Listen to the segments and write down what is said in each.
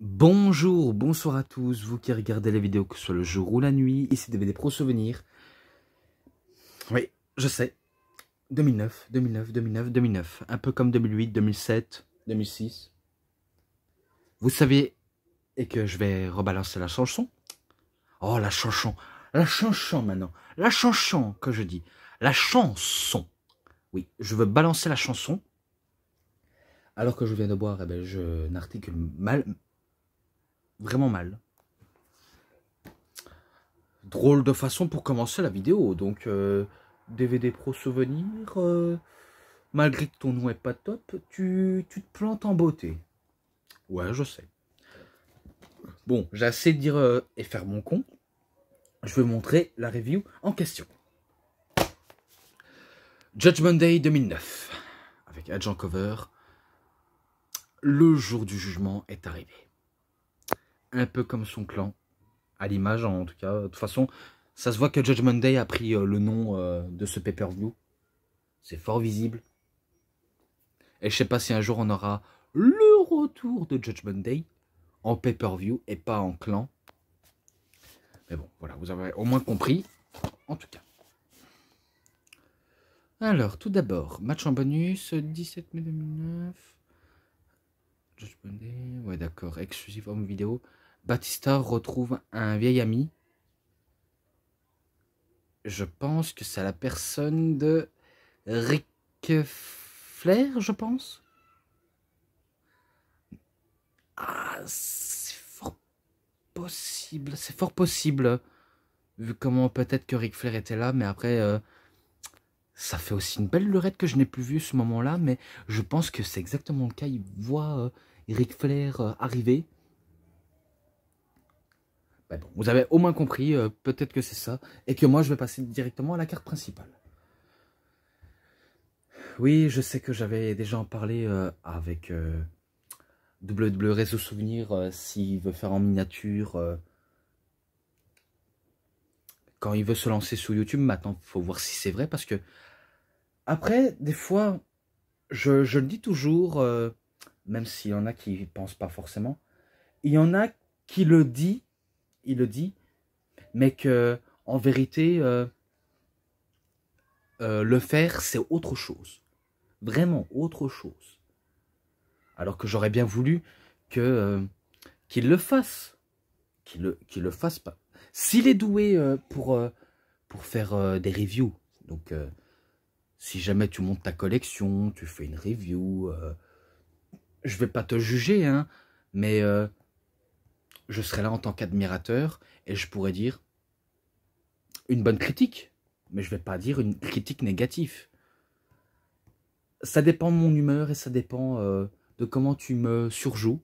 Bonjour, bonsoir à tous, vous qui regardez la vidéo, que ce soit le jour ou la nuit, ici DVD Pro Souvenirs. Oui, je sais, 2009, 2009, 2009, 2009, un peu comme 2008, 2007, 2006. Vous savez, et que je vais rebalancer la chanson. Oh, la chanson, la chanson maintenant, la chanson que je dis, la chanson. Oui, je veux balancer la chanson. Alors que je viens de boire, eh ben, je n'articule mal, vraiment mal. Drôle de façon pour commencer la vidéo. Donc, DVD euh, Pro Souvenir, euh, malgré que ton nom est pas top, tu, tu te plantes en beauté. Ouais, je sais. Bon, j'ai assez de dire euh, et faire mon con. Je vais montrer la review en question. Judgment Day 2009, avec Agent Cover. Le jour du jugement est arrivé un peu comme son clan, à l'image hein, en tout cas. De toute façon, ça se voit que Judgment Day a pris euh, le nom euh, de ce pay-per-view. C'est fort visible. Et je sais pas si un jour on aura le retour de Judgment Day en pay-per-view et pas en clan. Mais bon, voilà, vous avez au moins compris, en tout cas. Alors, tout d'abord, match en bonus, 17 mai 2009. Ouais, d'accord. Exclusif home vidéo. Batista retrouve un vieil ami. Je pense que c'est la personne de Rick Flair, je pense. Ah, c'est fort possible. C'est fort possible. Vu comment peut-être que Rick Flair était là, mais après, euh, ça fait aussi une belle lurette que je n'ai plus vue ce moment-là, mais je pense que c'est exactement le cas. Il voit. Euh, Eric Flair euh, arrivé. Ben vous avez au moins compris, euh, peut-être que c'est ça, et que moi je vais passer directement à la carte principale. Oui, je sais que j'avais déjà en parlé euh, avec euh, e Réseau Souvenir, s'il veut faire en miniature, quand il veut se lancer sur YouTube, maintenant faut voir si c'est vrai, parce que après, des fois, je, je le dis toujours, même s'il y en a qui ne pensent pas forcément. Il y en a qui le dit, il le dit, mais que en vérité, euh, euh, le faire, c'est autre chose. Vraiment autre chose. Alors que j'aurais bien voulu que euh, qu'il le fasse. Qu'il le, le fasse pas. S'il est doué pour, pour faire des reviews, donc si jamais tu montes ta collection, tu fais une review, je vais pas te juger, hein, mais euh, je serai là en tant qu'admirateur et je pourrais dire une bonne critique, mais je vais pas dire une critique négative. Ça dépend de mon humeur et ça dépend euh, de comment tu me surjoues.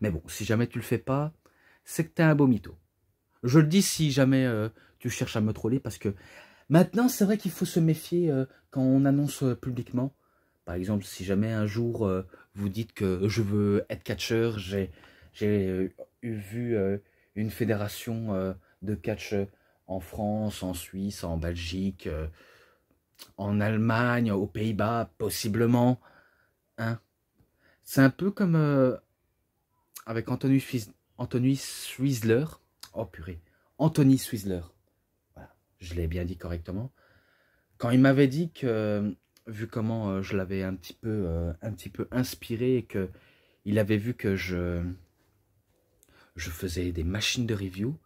Mais bon, si jamais tu le fais pas, c'est que t'es un beau mytho. Je le dis si jamais euh, tu cherches à me troller parce que maintenant c'est vrai qu'il faut se méfier quand on annonce publiquement par exemple, si jamais un jour euh, vous dites que je veux être catcheur, j'ai euh, vu euh, une fédération de catch en France, en Suisse, en Belgique, en Allemagne, aux Pays-Bas, possiblement. Hein C'est un peu comme avec Anthony, Anthony Swizzler. Oh purée, Anthony Swizzler. Voilà, je l'ai bien dit correctement. Quand il m'avait dit que vu comment euh, je l'avais un petit peu euh, un petit peu inspiré et que il avait vu que je je faisais des machines de review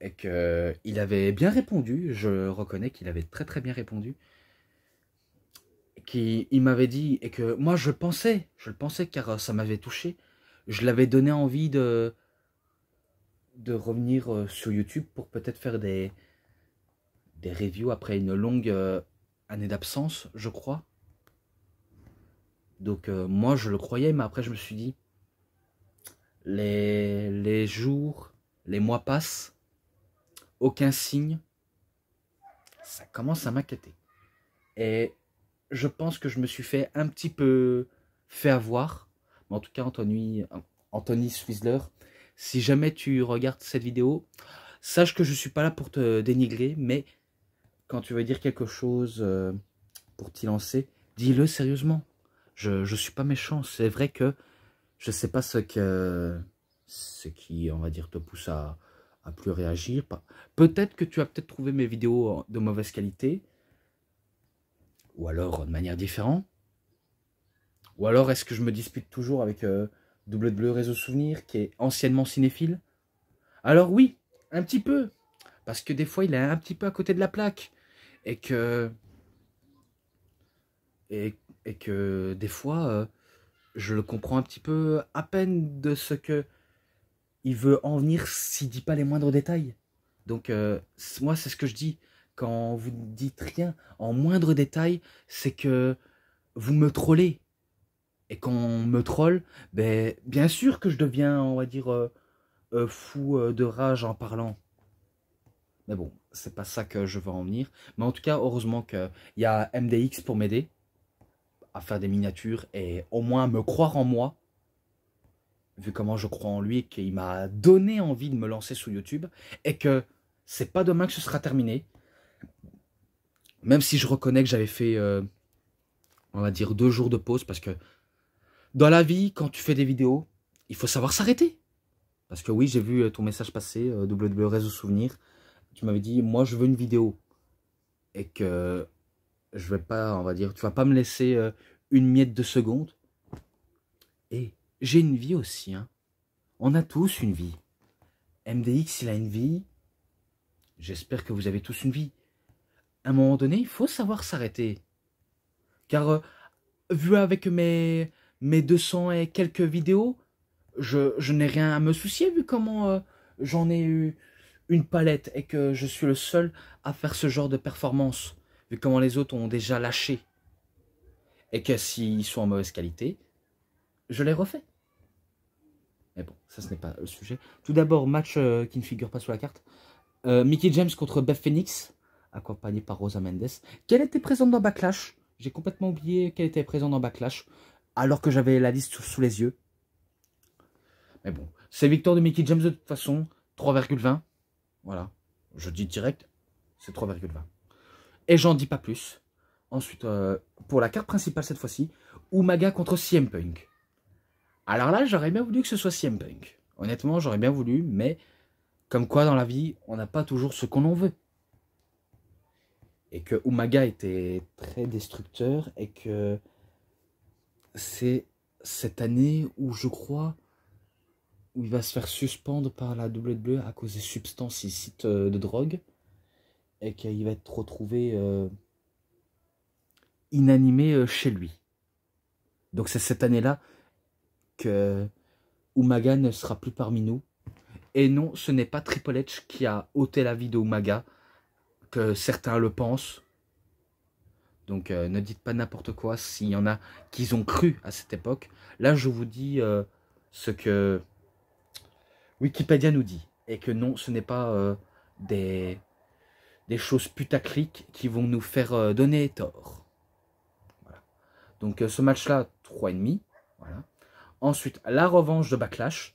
et que il avait bien répondu je reconnais qu'il avait très très bien répondu qui il m'avait dit et que moi je le pensais je le pensais car euh, ça m'avait touché je l'avais donné envie de de revenir sur YouTube pour peut-être faire des des reviews après une longue année d'absence, je crois. Donc euh, moi, je le croyais, mais après, je me suis dit, les, jours, les mois passent, aucun signe, ça commence à m'inquiéter. Et je pense que je me suis fait un petit peu fait avoir. Mais en tout cas, Anthony, Anthony Swizzler, si jamais tu regardes cette vidéo, sache que je ne suis pas là pour te dénigrer, mais quand tu veux dire quelque chose euh, pour t'y lancer, dis-le sérieusement. Je ne suis pas méchant. C'est vrai que je ne sais pas ce, que, ce qui, on va dire, te pousse à, à plus réagir. Peut-être que tu as peut-être trouvé mes vidéos de mauvaise qualité. Ou alors de manière différente. Ou alors est-ce que je me dispute toujours avec Double Bleu e Réseau Souvenir, qui est anciennement cinéphile Alors oui, un petit peu. Parce que des fois, il est un petit peu à côté de la plaque et que et, que des fois euh, je le comprends un petit peu à peine de ce que il veut en venir s'il dit pas les moindres détails. Donc euh, moi c'est ce que je dis quand vous dites rien en moindre détail, c'est que vous me trollez. Et quand on me trolle, ben bien sûr que je deviens on va dire euh, fou de rage en parlant. Mais bon, c'est pas ça que je veux en venir. Mais en tout cas, heureusement qu'il y a MDX pour m'aider à faire des miniatures et au moins me croire en moi. Vu comment je crois en lui, qu'il m'a donné envie de me lancer sur YouTube et que c'est pas demain que ce sera terminé. Même si je reconnais que j'avais fait, euh, on va dire, deux jours de pause parce que dans la vie, quand tu fais des vidéos, il faut savoir s'arrêter. Parce que oui, j'ai vu euh, ton message passer, euh, e réseau souvenir tu m'avais dit, moi je veux une vidéo, et que je vais pas, on va dire, tu vas pas me laisser euh, une miette de seconde. Et j'ai une vie aussi, hein. On a tous une vie. MDX, il a une vie. J'espère que vous avez tous une vie. À un moment donné, il faut savoir s'arrêter. Car, euh, vu avec mes, mes 200 et quelques vidéos, je, je n'ai rien à me soucier vu comment euh, j'en ai eu une palette et que je suis le seul à faire ce genre de performance, vu comment les autres ont déjà lâché, et que s'ils sont en mauvaise qualité, je les refais. Mais bon, ça ce n'est pas le sujet. Tout d'abord, match euh, qui ne figure pas sur la carte. Euh, Mickey James contre Beth Phoenix, accompagné par Rosa Mendes, qu'elle était présente dans Backlash. J'ai complètement oublié qu'elle était présente dans Backlash, alors que j'avais la liste sous, les yeux. Mais bon, c'est victoire de Mickey James de toute façon, 3,20. Voilà. Je dis direct, c'est 3,20. Et j'en dis pas plus. Ensuite, euh, pour la carte principale cette fois-ci, Umaga contre CM Alors là, j'aurais bien voulu que ce soit CM Honnêtement, j'aurais bien voulu, mais comme quoi dans la vie, on n'a pas toujours ce qu'on en veut. Et que Umaga était très destructeur et que c'est cette année où je crois il va se faire suspendre par la bleue à cause des substances illicites euh, de drogue et qu'il va être retrouvé euh, inanimé euh, chez lui. Donc c'est cette année-là que Umaga ne sera plus parmi nous. Et non, ce n'est pas Triple H qui a ôté la vie de Umaga, que certains le pensent. Donc ne dites pas n'importe quoi s'il y en a qu'ils ont cru à cette époque. Là, je vous dis ce que Wikipédia nous dit. Et que non, ce n'est pas euh, des, des choses putaclic qui vont nous faire euh, donner tort. Voilà. Donc euh, ce match-là, 3,5. Voilà. Ensuite, la revanche de Backlash.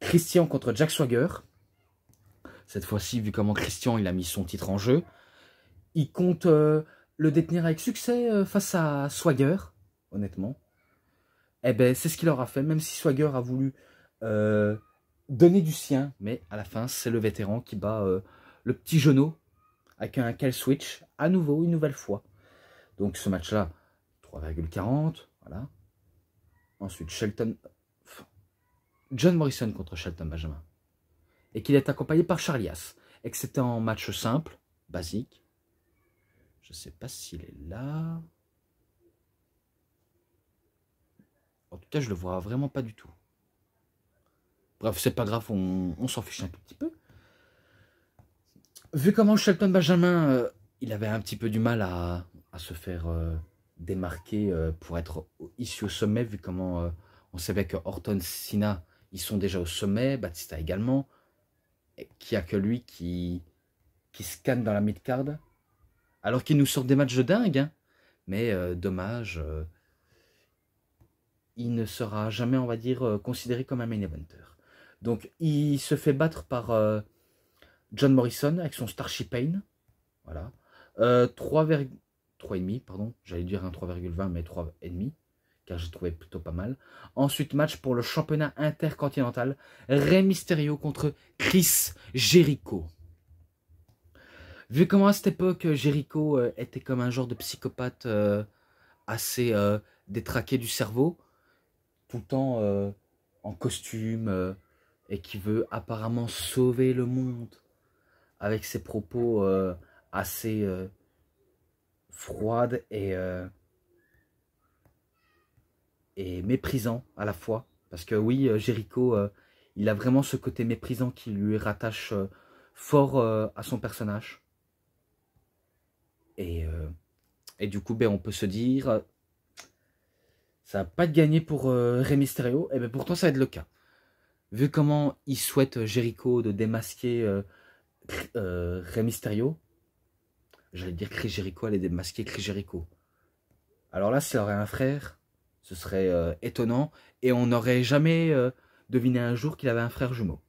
Christian contre Jack Swagger. Cette fois-ci, vu comment Christian il a mis son titre en jeu, il compte le détenir avec succès face à Swagger, honnêtement. Eh ben, c'est ce qu'il aura fait, même si Swagger a voulu donner du sien. Mais à la fin, c'est le vétéran qui bat euh, le petit genou avec un cal switch à nouveau, une nouvelle fois. Donc ce match-là, 3,40, voilà. Ensuite, Shelton... John Morrison contre Shelton Benjamin. Et qu'il est accompagné par Charlias. Et que c'était en match simple, basique. Je ne sais pas s'il est là. En tout cas, je le vois vraiment pas du tout. Bref, c'est pas grave, on, s'en fiche un tout petit peu. Vu comment Shelton Benjamin, euh, il avait un petit peu du mal à, se faire euh, démarquer euh, pour être ici au sommet, vu comment on savait que Horton, Sina, ils sont déjà au sommet, Batista également, qu'il n'y a que lui qui, qui scanne dans la mid alors qu'il nous sort des matchs de dingue. Hein. Mais dommage, il ne sera jamais, on va dire, considéré comme un main eventer. Donc, il se fait battre par euh, John Morrison avec son Starship Pain. Voilà. Euh, 3,5, pardon. J'allais dire un 3,20, mais 3,5, car j'ai trouvé plutôt pas mal. Ensuite, match pour le championnat intercontinental. Rey Mysterio contre Chris Jericho. Vu comment à cette époque, Jericho euh, était comme un genre de psychopathe euh, assez détraqué du cerveau, tout le temps en costume et qui veut apparemment sauver le monde avec ses propos euh, assez euh, froides et, euh, et méprisants à la fois. Parce que oui, Jericho, il a vraiment ce côté méprisant qui lui rattache fort à son personnage. Et, et du coup, ben, on peut se dire, ça va pas de gagné pour Rey Mysterio, et eh ben, pourtant ça va être le cas vu comment il souhaite euh, Jericho de démasquer euh, euh Mysterio, j'allais dire Chris Jericho allait démasquer Chris Jericho. Alors là, s'il aurait un frère, ce serait euh, étonnant et on n'aurait jamais deviné un jour qu'il avait un frère jumeau.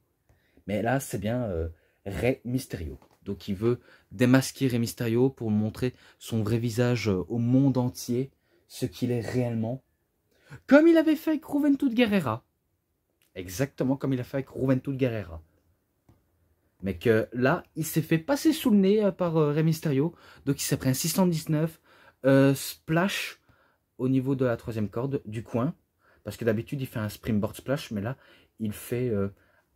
Mais là, c'est bien Rey Mysterio. Donc il veut démasquer Rey Mysterio pour montrer son vrai visage au monde entier, ce qu'il est réellement, comme il avait fait avec Juventud Guerrera. Exactement comme il a fait avec Juventud Guerrera. Mais que là, il s'est fait passer sous le nez euh, par euh, Rey Mysterio. Donc il s'est pris un 619. Euh, splash au niveau de la troisième corde du coin. Parce que d'habitude, il fait un springboard splash. Mais là, il fait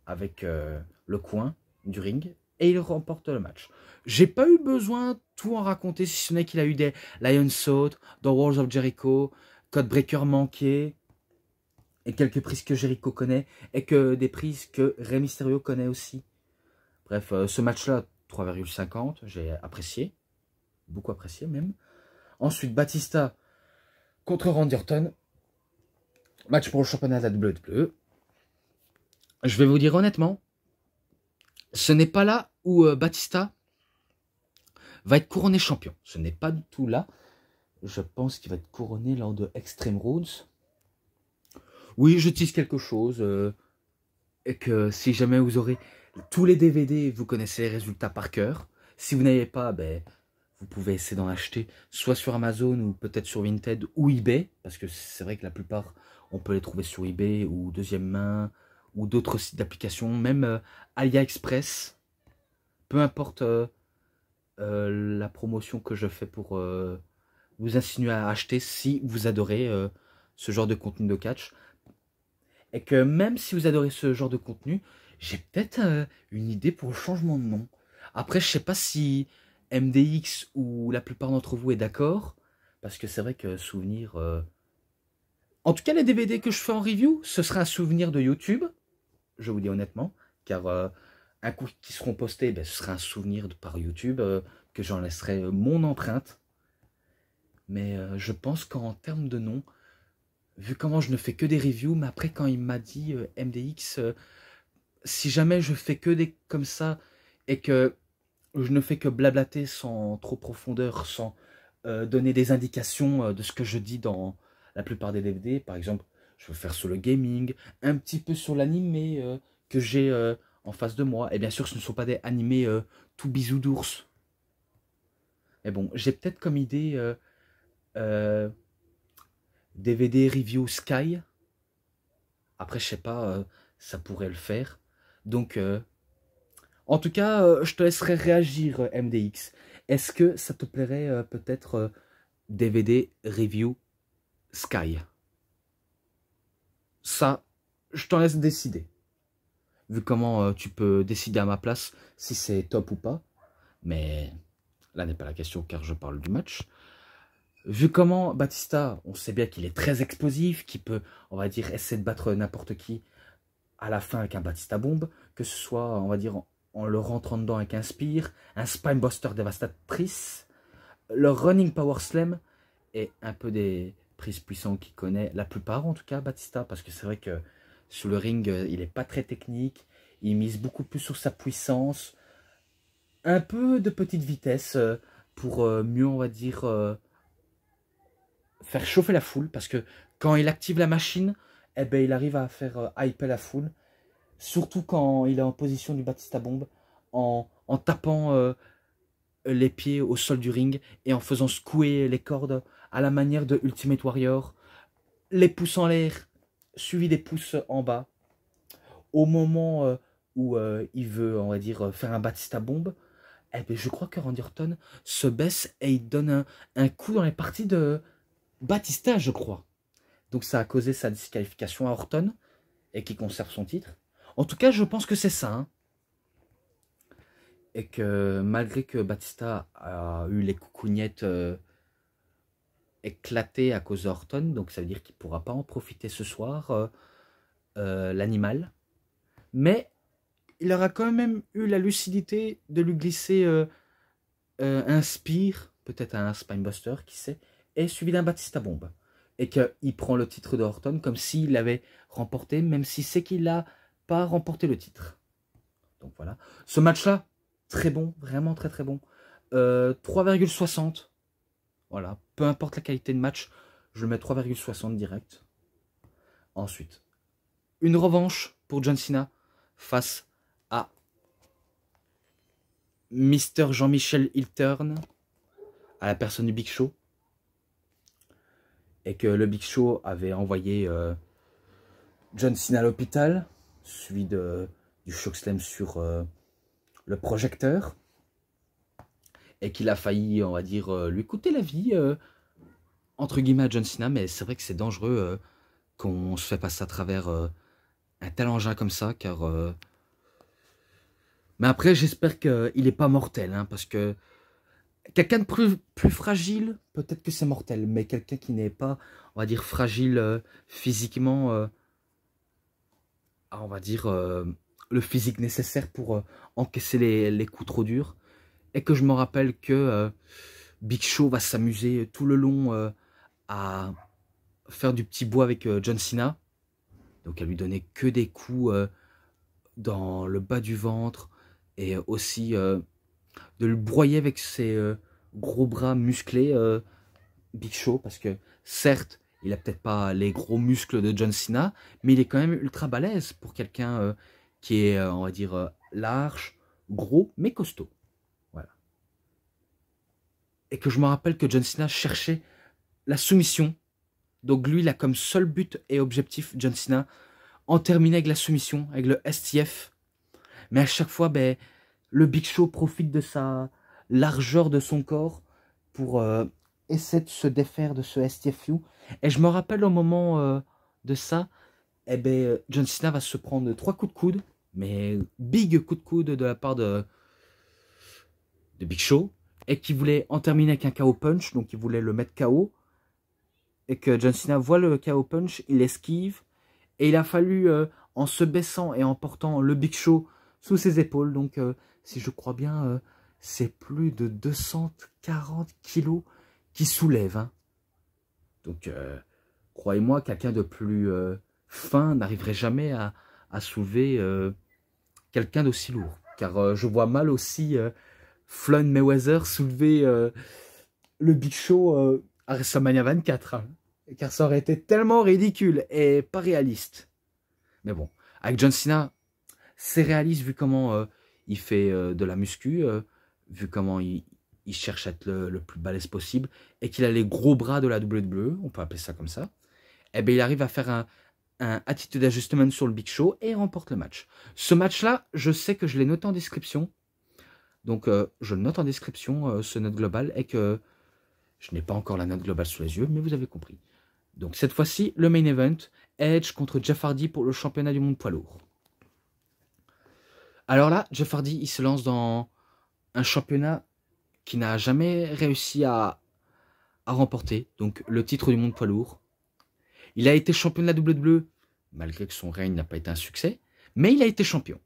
avec le coin du ring. Et il remporte le match. J'ai pas eu besoin de tout en raconter. Si ce n'est qu'il a eu des Lion's Souls, The Walls of Jericho, Codebreaker manqué et quelques prises que Jericho connaît, et que des prises que Rey Mysterio connaît aussi. Bref, euh, ce match-là, 3,50, j'ai apprécié, beaucoup apprécié même. Ensuite, Batista contre Randy Orton, match pour le championnat de la WWE. Je vais vous dire honnêtement, ce n'est pas là où euh, Batista va être couronné champion. Ce n'est pas du tout là. Je pense qu'il va être couronné lors de Extreme Roads oui, je quelque chose, euh, et que si jamais vous aurez tous les DVD, vous connaissez les résultats par cœur. Si vous n'avez pas, ben, vous pouvez essayer d'en acheter, soit sur Amazon ou peut-être sur Vinted ou eBay, parce que c'est vrai que la plupart, on peut les trouver sur eBay ou deuxième main, ou d'autres sites d'application, même euh, AliExpress. Peu importe euh, la promotion que je fais pour vous insinuer à acheter si vous adorez ce genre de contenu de catch et que même si vous adorez ce genre de contenu, j'ai peut-être euh, une idée pour le changement de nom. Après, je sais pas si MDX ou la plupart d'entre vous est d'accord, parce que c'est vrai que souvenir... Euh, en tout cas, les DVD que je fais en review, ce sera un souvenir de YouTube, je vous dis honnêtement, car euh, un coup qui seront postés, ben, ce sera un souvenir de, par YouTube, que j'en laisserai mon empreinte. Mais je pense qu'en termes de nom, vu comment je ne fais que des reviews, mais après quand il m'a dit euh, MDX, euh, si jamais je fais que des comme ça et que je ne fais que blablater sans trop profondeur, sans euh, donner des indications de ce que je dis dans la plupart des DVD, par exemple, je veux faire sur le gaming, un petit peu sur l'animé que j'ai en face de moi. Et bien sûr, ce ne sont pas des animés tout bisous d'ours. Mais bon, j'ai peut-être comme idée DVD Review Sky. Après, je sais pas, euh, ça pourrait le faire. Donc, euh, en tout cas, euh, je te laisserai réagir, MDX. Est-ce que ça te plairait peut-être DVD Review Sky Ça, je t'en laisse décider. Vu comment tu peux décider à ma place si c'est top ou pas. Mais là n'est pas la question car je parle du match vu comment Batista, on sait bien qu'il est très explosif, qu'il peut, on va dire, essayer de battre n'importe qui à la fin avec un Batista bombe, que ce soit, on va dire, en, le rentrant dedans avec un Spear, un Spinebuster dévastatrice, le Running Power Slam est un peu des prises puissantes qu'il connaît, la plupart en tout cas, Batista, parce que c'est vrai que sous le ring, euh, il n'est pas très technique, il mise beaucoup plus sur sa puissance, un peu de petite vitesse euh, pour euh, mieux, on va dire, faire chauffer la foule, parce que quand il active la machine, eh ben, il arrive à faire euh, hyper la foule, surtout quand il est en position du Batista Bomb, en, en tapant euh, les pieds au sol du ring et en faisant secouer les cordes à la manière de Ultimate Warrior, les pouces en l'air, suivi des pouces en bas. Au moment euh, où il veut, on va dire, faire un Batista Bomb, eh ben, je crois que Randy Orton se baisse et il donne un, un coup dans les parties de, Batista, je crois. Donc ça a causé sa disqualification à Orton et qui conserve son titre. En tout cas, je pense que c'est ça. Hein. Et que malgré que Batista a eu les coucougnettes euh, éclatées à cause d'Orton, donc ça veut dire qu'il ne pourra pas en profiter ce soir, euh, euh, l'animal. Mais il aura quand même eu la lucidité de lui glisser un spire, peut-être un spinebuster, qui sait, est suivi d'un Batista Bombe. Et qu'il prend le titre de Horton comme s'il l'avait remporté, même si c'est qu'il n'a pas remporté le titre. Donc voilà. Ce match-là, très bon, vraiment très très bon. 3,60. Euh, voilà, peu importe la qualité de match, je mets 3,60 direct. Ensuite, une revanche pour John Cena face à Mr Jean-Michel Hiltern, à la personne du Big Show et que le Big Show avait envoyé euh, John Cena à l'hôpital, suivi du shock slam sur euh, le projecteur, et qu'il a failli, on va dire, euh, lui coûter la vie, entre guillemets, à John Cena, mais c'est vrai que c'est dangereux qu'on se fait passer à travers un tel engin comme ça, car... mais après, j'espère qu'il n'est pas mortel, hein, parce que Quelqu'un de plus, fragile, peut-être que c'est mortel, mais quelqu'un qui n'est pas, on va dire, fragile euh, physiquement, euh, ah, on va dire, euh, le physique nécessaire pour encaisser les, les, coups trop durs. Et que je me rappelle que Big Show va s'amuser tout le long à faire du petit bois avec John Cena. Donc à lui donner que des coups dans le bas du ventre et aussi de le broyer avec ses euh, gros bras musclés, euh, Big Show, parce que certes, il a peut-être pas les gros muscles de John Cena, mais il est quand même ultra balèze pour quelqu'un euh, qui est, on va dire, large, gros, mais costaud. Voilà. Et que je me rappelle que John Cena cherchait la soumission. Donc lui, il a comme seul but et objectif, John Cena, en terminer avec la soumission, avec le STF. Mais à chaque fois, ben, le Big Show profite de sa largeur de son corps pour euh, essayer de se défaire de ce STFU. Et je me rappelle au moment euh, de ça, eh ben, euh, John Cena va se prendre trois coups de coude, mais big coup de coude de la part de, de Big Show, et qui voulait en terminer avec un KO punch, donc il voulait le mettre KO, et que John Cena voit le KO punch, il esquive, et il a fallu, en se baissant et en portant le Big Show sous ses épaules. Donc, euh, si je crois bien, euh, c'est plus de 240 kilos qui soulève. Hein. Donc, euh, croyez-moi, quelqu'un de plus fin n'arriverait jamais à, soulever quelqu'un d'aussi lourd. Car je vois mal aussi Floyd Mayweather soulever le Big Show à WrestleMania 24. Hein. Car ça aurait été tellement ridicule et pas réaliste. Mais bon, avec John Cena, c'est réaliste vu comment euh, il fait euh, de la muscu, euh, vu comment il, cherche à être le, plus balèze possible, et qu'il a les gros bras de la WWE, on peut appeler ça comme ça. Et eh bien, il arrive à faire un, attitude d'ajustement sur le Big Show et remporte le match. Ce match-là, je sais que je l'ai noté en description. Donc, je note en description, ce note global, et que je n'ai pas encore la note globale sous les yeux, mais vous avez compris. Donc cette fois-ci, le main event, Edge contre Jeff pour le championnat du monde poids lourd. Alors là, Jeff Hardy, il se lance dans un championnat qui n'a jamais réussi à, remporter, donc le titre du monde poids lourd. Il a été champion de la WWE, malgré que son règne n'a pas été un succès, mais il a été champion.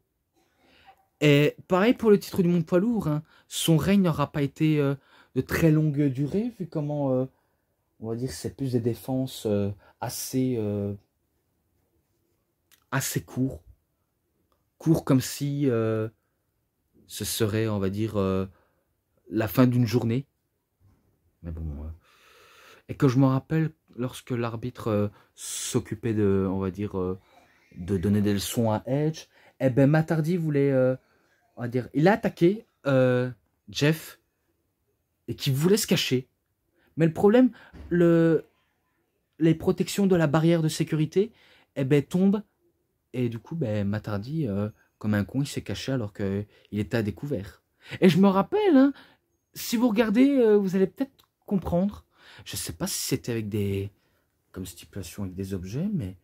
Et pareil pour le titre du monde poids lourd, hein. son règne n'aura pas été euh, de très longue durée, vu comment, euh, on va dire, c'est plus des défenses euh, assez, assez courtes court comme si euh, ce serait, on va dire, euh, la fin d'une journée. Mais bon. Euh. et que je me rappelle lorsque l'arbitre s'occupait de, on va dire, de donner des leçons à Edge, eh ben Matardi voulait, on va dire, il a attaqué Jeff et qui voulait se cacher. Mais le problème, le, les protections de la barrière de sécurité, eh ben tombent et du coup, ben, Matardi, euh, comme un con, il s'est caché alors qu'il était à découvert. Et je me rappelle, hein, si vous regardez, euh, vous allez peut-être comprendre. Je ne sais pas si c'était avec des... comme stipulation avec des objets, mais...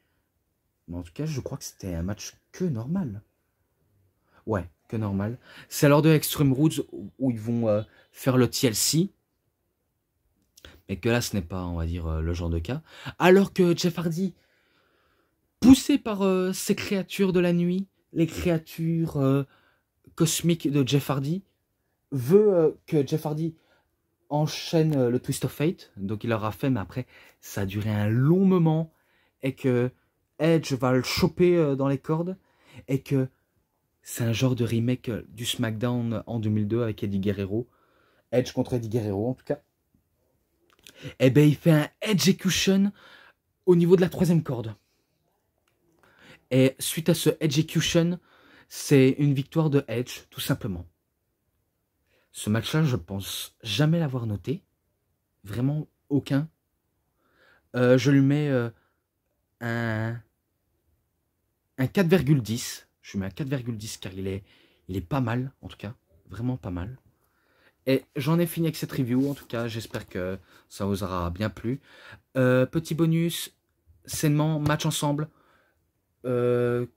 mais... en tout cas, je crois que c'était un match que normal. Ouais, que normal. C'est lors de Extreme Roots où ils vont euh, faire le TLC. Mais que là, ce n'est pas, on va dire, le genre de cas. Alors que Jeff poussé par euh, ces créatures de la nuit, les créatures euh, cosmiques de Jeff Hardy, veut euh, que Jeff Hardy enchaîne le Twist of Fate. Donc il l'aura fait, mais après, ça a duré un long moment. Et que Edge va le choper dans les cordes. Et que c'est un genre de remake du SmackDown en 2002 avec Eddie Guerrero. Edge contre Eddie Guerrero, en tout cas. Et eh bien, il fait un Execution au niveau de la troisième corde. Et suite à ce execution, c'est une victoire de Edge, tout simplement. Ce match-là, je pense jamais l'avoir noté. Vraiment aucun. Euh, euh, je lui mets un, un 4,10. Je lui mets un 4,10 car il est, il est pas mal, en tout cas. Vraiment pas mal. Et j'en ai fini avec cette review. En tout cas, j'espère que ça vous aura bien plu. Euh, petit bonus, sainement, match ensemble. 4,20.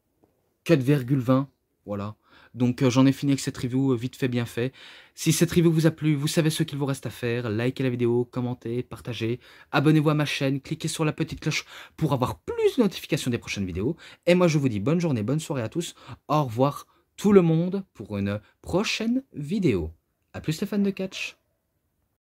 Euh, voilà. Donc euh, j'en ai fini avec cette review euh, vite fait, bien fait. Si cette review vous a plu, vous savez ce qu'il vous reste à faire. Likez la vidéo, commentez, partagez. Abonnez-vous à ma chaîne, cliquez sur la petite cloche pour avoir plus de notifications des prochaines vidéos. Et moi je vous dis bonne journée, bonne soirée à tous. Au revoir tout le monde pour une prochaine vidéo. A plus fans de Catch.